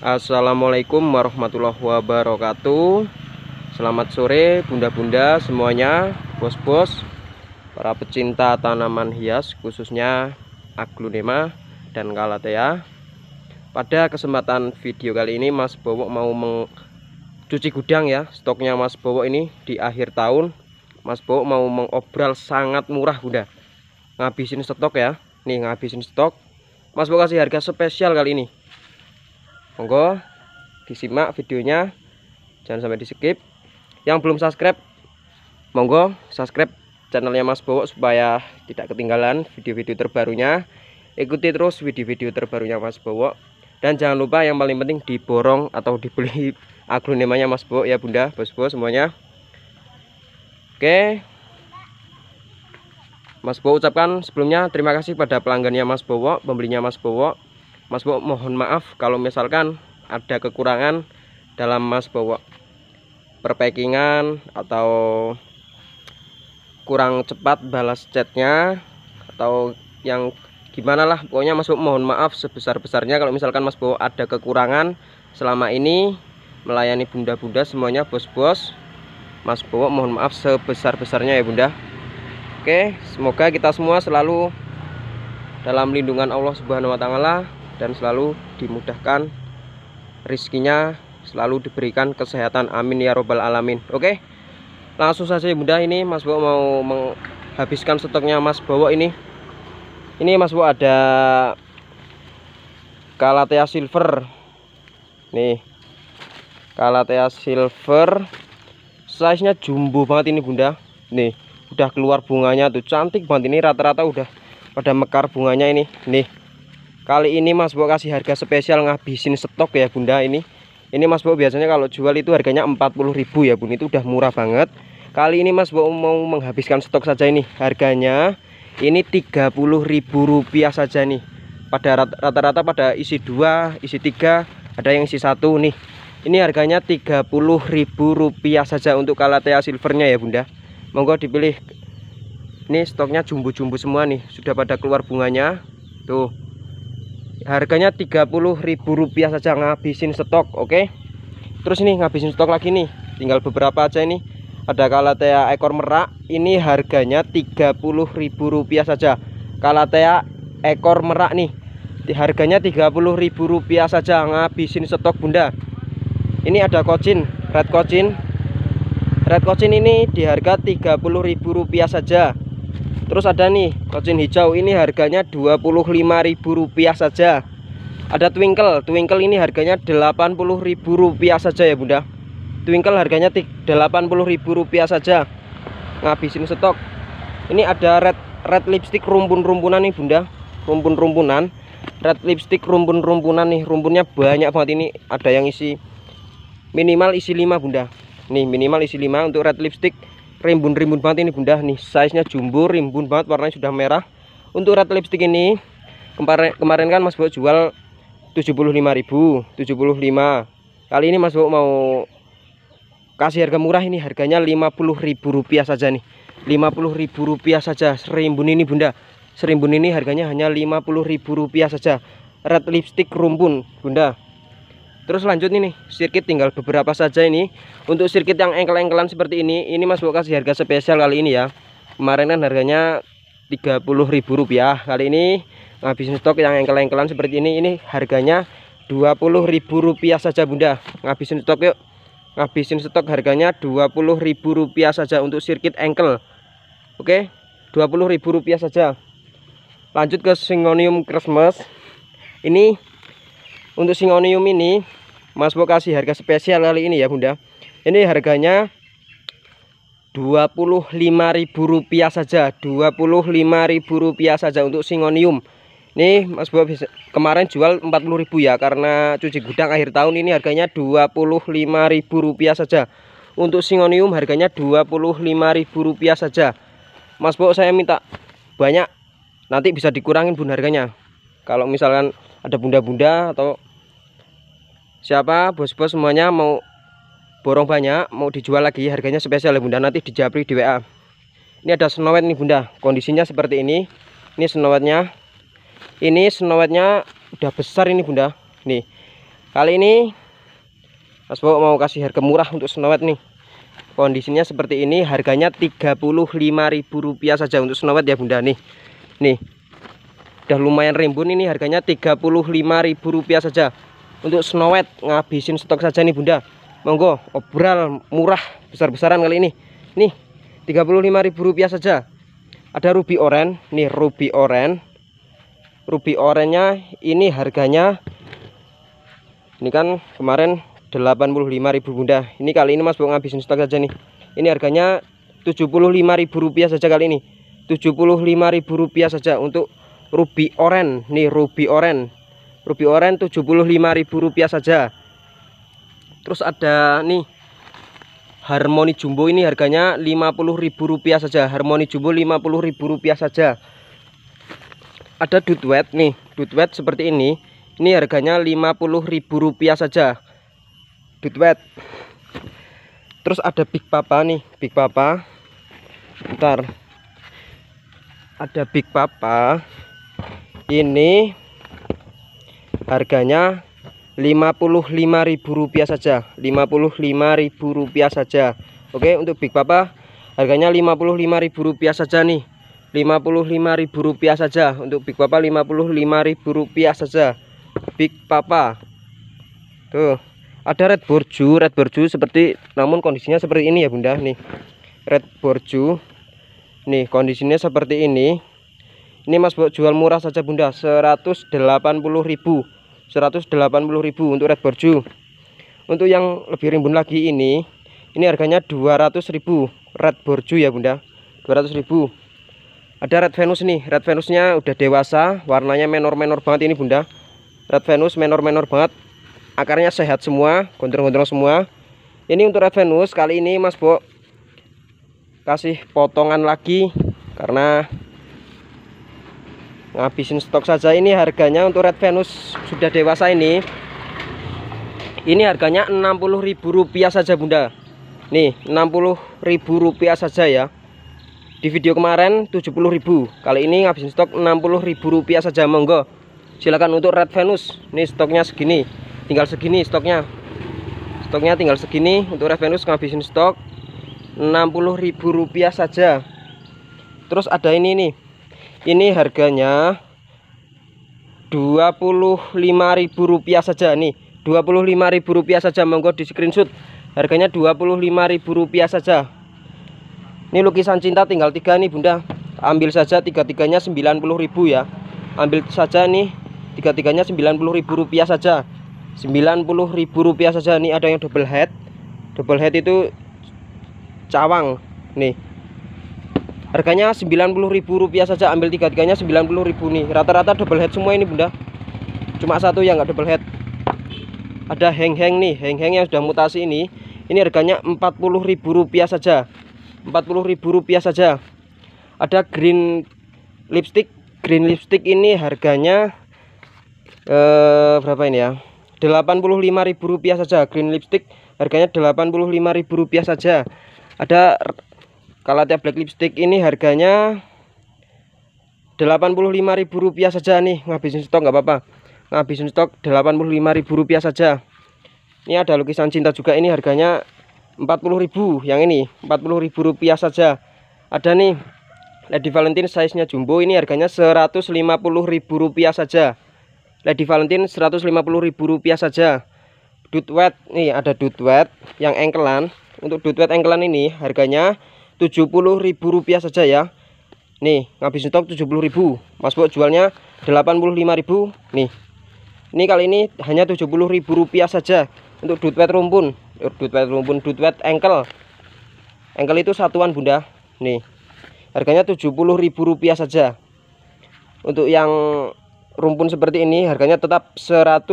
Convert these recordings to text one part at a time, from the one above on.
Assalamualaikum warahmatullahi wabarakatuh Selamat sore bunda-bunda semuanya Bos-bos Para pecinta tanaman hias khususnya aglonema dan galatea Pada kesempatan video kali ini Mas Bowo mau mencuci gudang ya Stoknya Mas Bowo ini di akhir tahun Mas Bowo mau mengobral sangat murah bunda Ngabisin stok ya Nih ngabisin stok Mas Bowo kasih harga spesial kali ini monggo disimak videonya jangan sampai di skip yang belum subscribe monggo subscribe channelnya Mas Bowo supaya tidak ketinggalan video-video terbarunya ikuti terus video-video terbarunya Mas Bowo dan jangan lupa yang paling penting diborong atau dibeli aglonemanya Mas Bowo ya Bunda bos Bosbo semuanya Oke Mas Bowo ucapkan sebelumnya terima kasih pada pelanggannya Mas Bowo pembelinya Mas Bowo Mas Bowo mohon maaf kalau misalkan ada kekurangan dalam Mas Bowo perpackingan atau kurang cepat balas chatnya atau yang gimana lah pokoknya Mas Bowo mohon maaf sebesar-besarnya kalau misalkan Mas Bowo ada kekurangan selama ini melayani bunda-bunda semuanya bos-bos Mas Bowo mohon maaf sebesar-besarnya ya bunda Oke semoga kita semua selalu dalam lindungan Allah Subhanahu wa taala dan selalu dimudahkan rizkinya selalu diberikan kesehatan amin ya robbal alamin oke langsung saja bunda ini mas bawa mau menghabiskan stoknya mas bawa ini ini mas bawa ada kalatea silver nih kalatea silver size nya jumbo banget ini bunda nih udah keluar bunganya tuh cantik banget ini rata-rata udah pada mekar bunganya ini nih kali ini Mas Bo kasih harga spesial ngabisin stok ya Bunda ini ini Mas Bo biasanya kalau jual itu harganya ribu ya Bun itu udah murah banget kali ini Mas Bo mau menghabiskan stok saja ini harganya ini ribu rupiah saja nih pada rata-rata pada isi 2 isi 3 ada yang isi satu nih ini harganya ribu rupiah saja untuk kalatea silvernya ya Bunda monggo dipilih ini stoknya jumbo-jumbo semua nih sudah pada keluar bunganya tuh harganya Rp30.000 saja ngabisin stok oke okay? terus ini ngabisin stok lagi nih tinggal beberapa aja ini ada kalatea ekor merak ini harganya Rp30.000 saja kalatea ekor merak nih harganya Rp30.000 saja ngabisin stok bunda ini ada kocin red kocin red kocin ini di harga Rp30.000 saja terus ada nih kocin hijau ini harganya Rp25.000 saja ada twinkle twinkle ini harganya Rp80.000 saja ya bunda twinkle harganya Rp80.000 saja ngabisin stok ini ada red red lipstick rumpun-rumpunan nih bunda rumpun-rumpunan red lipstick rumpun-rumpunan nih rumpunnya banyak banget ini ada yang isi minimal isi 5 bunda nih minimal isi 5 untuk red lipstick rimbun-rimbun banget ini bunda nih size-nya jumbo rimbun banget warnanya sudah merah untuk red lipstick ini kemarin kemarin kan Mas Bok jual 75.000 75 kali ini Mas Bok mau kasih harga murah ini harganya rp rupiah saja nih rp rupiah saja serimbun ini bunda serimbun ini harganya hanya rp rupiah saja red lipstick rumpun bunda terus lanjut ini, sirkuit tinggal beberapa saja ini untuk sirkuit yang engkel-engkelan seperti ini ini mas Bo kasih harga spesial kali ini ya kemarin kan harganya Rp30.000 kali ini ngabisin stok yang engkel-engkelan seperti ini ini harganya Rp20.000 saja bunda ngabisin stok yuk ngabisin stok harganya Rp20.000 saja untuk sirkuit engkel oke Rp20.000 saja lanjut ke singonium Christmas ini untuk singonium ini Mas Pok kasih harga spesial kali ini ya Bunda ini harganya Rp25.000 saja Rp25.000 saja untuk singonium ini Mas Bob bisa, kemarin jual 40.000 ya karena cuci gudang akhir tahun ini harganya Rp25.000 saja untuk singonium harganya Rp25.000 saja Mas Bob saya minta banyak nanti bisa dikurangin bun harganya kalau misalkan ada bunda-bunda atau siapa bos-bos semuanya mau borong banyak mau dijual lagi harganya spesial ya bunda nanti dijapri di WA ini ada senowet nih bunda kondisinya seperti ini ini senowetnya ini senowetnya udah besar ini bunda nih kali ini Mas bawa mau kasih harga murah untuk senowet nih kondisinya seperti ini harganya Rp35.000 saja untuk senowet ya bunda nih nih udah lumayan rimbun ini harganya Rp35.000 saja untuk snowet ngabisin stok saja nih bunda monggo obral murah besar-besaran kali ini nih ribu rupiah saja ada ruby oren nih ruby oren ruby orennya ini harganya ini kan kemarin ribu bunda ini kali ini mas mau ngabisin stok saja nih ini harganya ribu rupiah saja kali ini ribu rupiah saja untuk ruby oren nih ruby oren ruby Oren 75.000 rupiah saja terus ada nih harmoni jumbo ini harganya 50.000 rupiah saja harmoni jumbo 50.000 rupiah saja ada dutwet nih dutwet seperti ini ini harganya 50.000 rupiah saja Dutwet. terus ada big papa nih big papa ntar ada big papa ini harganya Rp55.000 saja Rp55.000 saja Oke untuk Big Papa harganya Rp55.000 saja nih Rp55.000 saja untuk Big Papa Rp55.000 saja Big Papa tuh ada red borju red borju seperti namun kondisinya seperti ini ya Bunda nih red borju nih kondisinya seperti ini ini Mas buat jual murah saja Bunda 180.000 180.000 untuk red borju untuk yang lebih rimbun lagi ini ini harganya 200.000 red borju ya bunda 200.000 ada red venus nih red venusnya udah dewasa warnanya menor-menor banget ini bunda red venus menor-menor banget akarnya sehat semua gondrong-gondrong semua ini untuk red venus kali ini mas Bo kasih potongan lagi karena ngabisin stok saja ini harganya untuk Red Venus sudah dewasa ini ini harganya Rp60.000 saja Bunda nih rp rupiah saja ya di video kemarin 70.000 kali ini ngabisin stok Rp60.000 saja monggo silakan untuk Red Venus nih stoknya segini tinggal segini stoknya stoknya tinggal segini untuk Red Venus ngabisin stok Rp60.000 saja terus ada ini nih ini harganya Rp25.000 saja nih Rp25.000 saja monggo di screenshot harganya Rp25.000 saja ini lukisan cinta tinggal tiga nih bunda ambil saja tiga-tiganya 90.000 ya ambil saja nih tiga-tiganya 90.000 rupiah saja 90.000 rupiah saja nih ada yang double head double head itu cawang nih harganya Rp90.000 saja ambil tiga tiganya Rp90.000 nih rata-rata double head semua ini bunda cuma satu yang nggak double head ada heng-heng nih heng-heng yang sudah mutasi ini ini harganya Rp40.000 saja Rp40.000 saja ada green lipstick green lipstick ini harganya eh, berapa ini ya Rp85.000 saja green lipstick harganya Rp85.000 saja ada Kalatia Black Lipstick ini harganya Rp85.000 saja nih ngabisin stok nggak apa-apa ngabisin stok Rp85.000 saja ini ada lukisan cinta juga ini harganya 40.000 yang ini 40.000 rupiah saja ada nih Lady Valentine size nya jumbo ini harganya 150.000 rupiah saja Lady Valentine 150.000 rupiah saja wet nih ada wet yang engkelan untuk wet engkelan ini harganya rp rupiah saja ya nih ngabisin stok 70.000 Mas Bo jualnya 85.000 nih ini kali ini hanya rp rupiah saja untuk dudwet rumpun dudwet rumpun dudwet engkel engkel itu satuan bunda nih harganya rp rupiah saja untuk yang rumpun seperti ini harganya tetap rp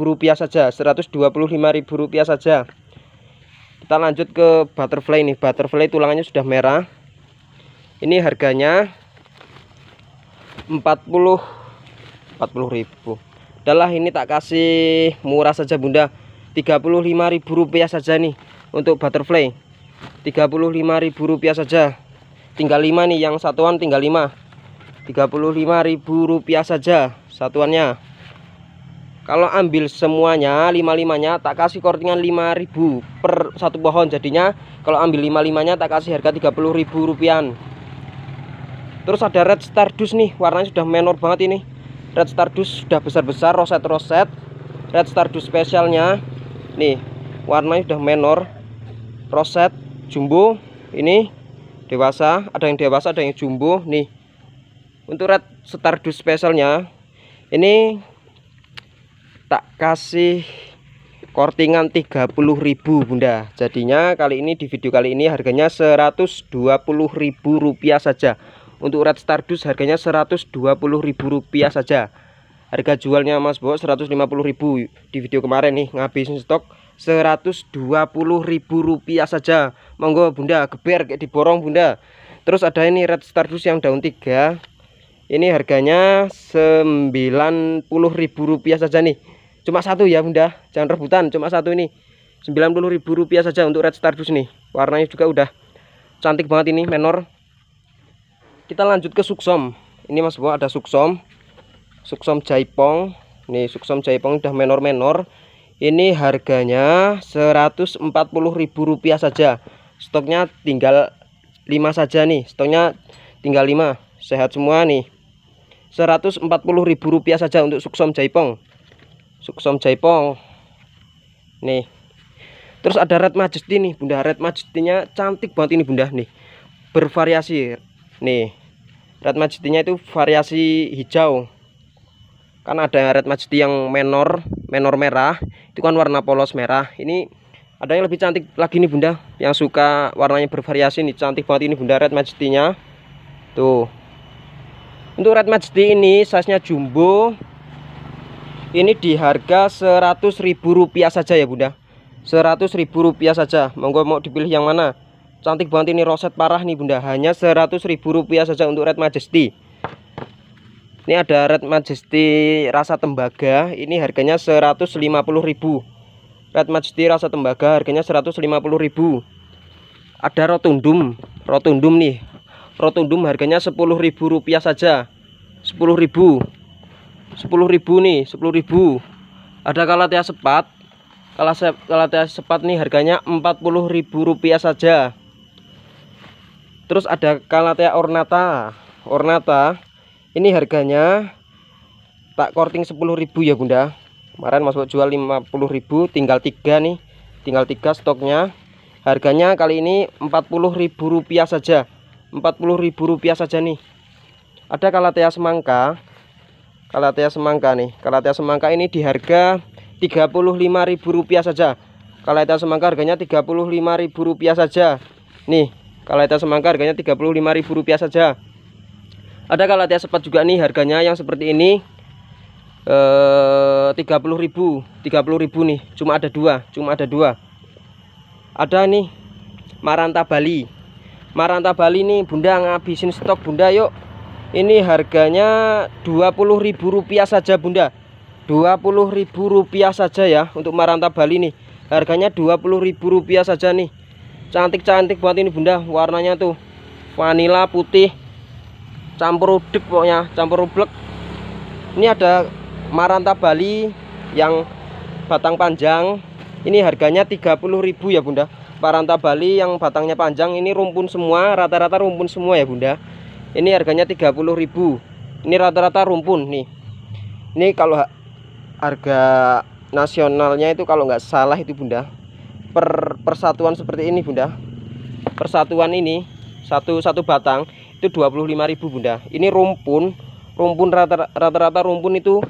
rupiah saja rp rupiah saja kita lanjut ke butterfly nih butterfly tulangannya sudah merah ini harganya 40 40 ribu. adalah ini tak kasih murah saja Bunda rp rupiah saja nih untuk butterfly rp rupiah saja tinggal 5 nih yang satuan tinggal 5 rp rupiah saja satuannya kalau ambil semuanya lima-limanya tak kasih kortingan 5000 per satu pohon jadinya kalau ambil lima-limanya tak kasih harga puluh ribu rupiah terus ada red stardus nih warnanya sudah menor banget ini red stardus sudah besar-besar roset-roset red stardus spesialnya nih warnanya sudah menor roset jumbo ini dewasa ada yang dewasa ada yang jumbo nih untuk red stardus spesialnya ini tak kasih kortingan 30.000 Bunda jadinya kali ini di video kali ini harganya 120.000 rupiah saja untuk Red Stardust harganya 120.000 rupiah saja harga jualnya Mas Bo 150.000 di video kemarin nih ngabisin stok 120.000 rupiah saja monggo Bunda geber kayak diborong Bunda terus ada ini Red Stardust yang daun 3 ini harganya 90.000 rupiah saja nih cuma satu ya bunda jangan rebutan cuma satu ini Rp90.000 saja untuk red stardust nih warnanya juga udah cantik banget ini menor kita lanjut ke suksom ini mas bawa ada suksom suksom jaipong nih suksom jaipong udah menor-menor ini harganya Rp140.000 saja stoknya tinggal 5 saja nih stoknya tinggal 5 sehat semua nih Rp140.000 saja untuk suksom jaipong Suksom Jaipong nih terus ada Red Majesty nih Bunda Red Majestinya cantik banget ini Bunda nih bervariasi nih Red Majestinya itu variasi hijau kan ada Red Majesty yang menor menor merah itu kan warna polos merah ini ada yang lebih cantik lagi nih Bunda yang suka warnanya bervariasi nih cantik banget ini Bunda Red Majesty nya tuh untuk Red Majesty ini size nya jumbo ini di harga Rp100.000 saja ya Bunda Rp100.000 saja monggo mau dipilih yang mana cantik banget ini roset parah nih Bunda hanya Rp100.000 saja untuk Red Majesty ini ada Red Majesty rasa tembaga ini harganya Rp150.000 Red Majesty rasa tembaga harganya Rp150.000 ada rotundum rotundum nih rotundum harganya Rp10.000 saja 10000 sepuluh ribu nih sepuluh ribu ada kalatea sepat kalatea sepat nih harganya empat puluh ribu rupiah saja terus ada kalatea ornata ornata ini harganya tak korting ribu ya Bunda kemarin masuk jual lima puluh ribu tinggal tiga nih tinggal tiga stoknya harganya kali ini empat puluh ribu rupiah saja empat puluh ribu rupiah saja nih ada kalatea semangka kalatea semangka nih kalatea semangka ini di harga Rp35.000 saja kalatea semangka harganya Rp35.000 saja nih kalatea semangka harganya Rp35.000 saja ada kalatea sepat juga nih harganya yang seperti ini eh 30.000 30.000 nih cuma ada dua cuma ada dua ada nih Maranta Bali Maranta Bali nih Bunda ngabisin stok Bunda yuk ini harganya Rp20.000 saja Bunda Rp20.000 saja ya untuk Maranta Bali nih harganya Rp20.000 saja nih cantik-cantik buat ini Bunda warnanya tuh vanila putih campur udik pokoknya campur ublek ini ada Maranta Bali yang batang panjang ini harganya rp 30.000 ya Bunda Maranta Bali yang batangnya panjang ini rumpun semua rata-rata rumpun semua ya Bunda ini harganya ribu. ini rata-rata rumpun nih ini kalau harga nasionalnya itu kalau nggak salah itu bunda per persatuan seperti ini bunda persatuan ini satu satu batang itu ribu bunda ini rumpun rumpun rata-rata rumpun itu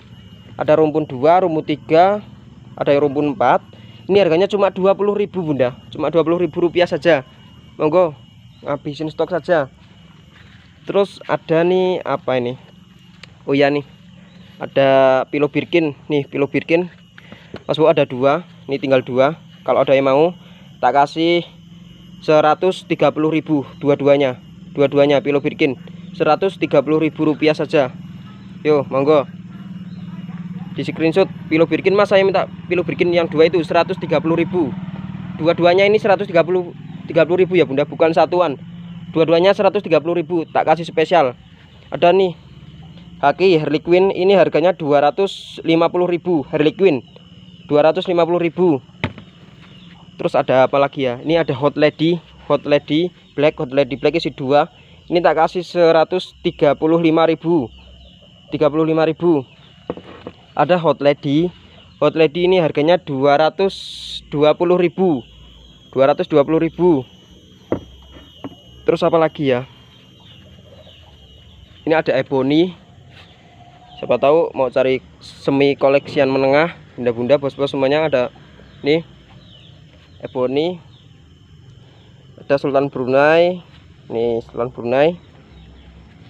ada rumpun 2 rumpun 3 ada rumpun 4 ini harganya cuma 20.000 bunda cuma 20.000 rupiah saja monggo ngabisin stok saja terus ada nih apa ini oh ya nih ada pilo birkin nih pilo birkin mas bu ada dua ini tinggal dua kalau ada yang mau tak kasih 130.000 dua-duanya dua-duanya pilo birkin 130.000 rupiah saja yo monggo di screenshot pilo birkin mas saya minta pilo birkin yang dua itu 130.000 dua-duanya ini 130 30.000 ya bunda bukan satuan dua-duanya 130.000 tak kasih spesial ada nih haki Harley Quinn ini harganya 250.000 Harley Quinn 250.000 terus ada apa lagi ya ini ada Hot Lady Hot Lady Black Hot Lady Black isi dua ini tak kasih 135.000 35.000 ada Hot Lady Hot Lady ini harganya 220.000 220.000 terus apa lagi ya ini ada ebony siapa tahu mau cari semi koleksian menengah bunda-bunda bos-bos semuanya ada nih ebony ada sultan brunei nih sultan brunei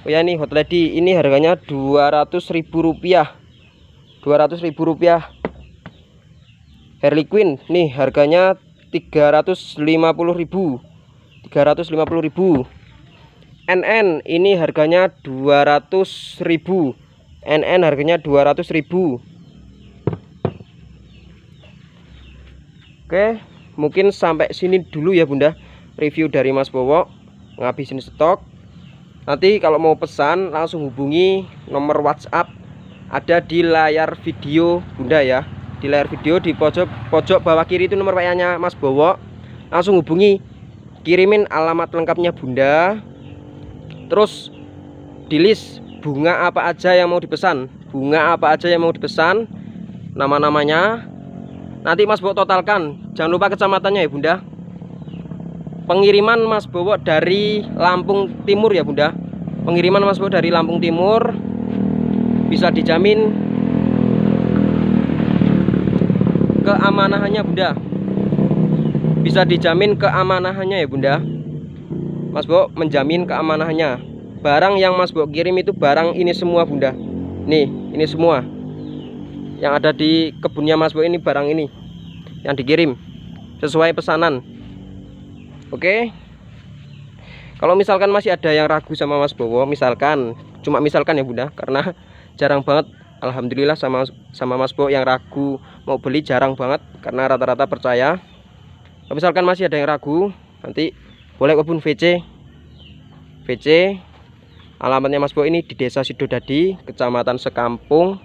oh ya nih hot lady ini harganya dua ratus ribu rupiah Dua ratus ribu rupiah Harley Quinn nih harganya tiga ratus lima puluh ribu 350.000 NN ini harganya 200.000 NN harganya 200.000 Oke mungkin sampai sini dulu ya Bunda review dari Mas Bowo ngabisin stok nanti kalau mau pesan langsung hubungi nomor WhatsApp ada di layar video Bunda ya di layar video di pojok pojok bawah kiri itu nomor WA nya Mas Bowo langsung hubungi kirimin alamat lengkapnya bunda terus di list bunga apa aja yang mau dipesan bunga apa aja yang mau dipesan nama-namanya nanti mas bawa totalkan jangan lupa kecamatannya ya bunda pengiriman mas bawa dari Lampung Timur ya bunda pengiriman mas bawa dari Lampung Timur bisa dijamin keamanannya bunda bisa dijamin keamanahannya ya Bunda Mas Bo menjamin keamanahannya barang yang Mas Bo kirim itu barang ini semua Bunda nih ini semua yang ada di kebunnya Mas Bo ini barang ini yang dikirim sesuai pesanan oke kalau misalkan masih ada yang ragu sama Mas Bowo misalkan cuma misalkan ya Bunda karena jarang banget Alhamdulillah sama sama Mas Bo yang ragu mau beli jarang banget karena rata-rata percaya kalau misalkan masih ada yang ragu nanti boleh kebun VC VC alamatnya Mas Bo ini di Desa Sidodadi Kecamatan Sekampung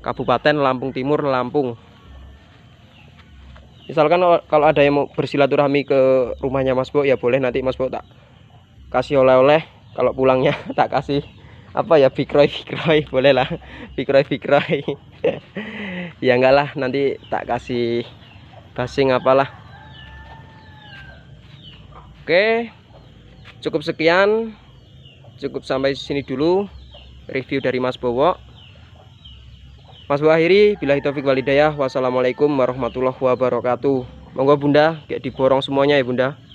Kabupaten Lampung Timur Lampung misalkan kalau ada yang mau bersilaturahmi ke rumahnya Mas Bo ya boleh nanti Mas Bo tak kasih oleh-oleh kalau pulangnya tak kasih apa ya bikroy bikroy boleh lah bikroy bikroy ya enggak lah nanti tak kasih basing apalah Oke, cukup sekian. Cukup sampai sini dulu review dari Mas Bowo. Mas Bowo akhiri, bila taufik walidayah, wassalamualaikum warahmatullahi wabarakatuh. Monggo Bunda, kayak diborong semuanya ya Bunda.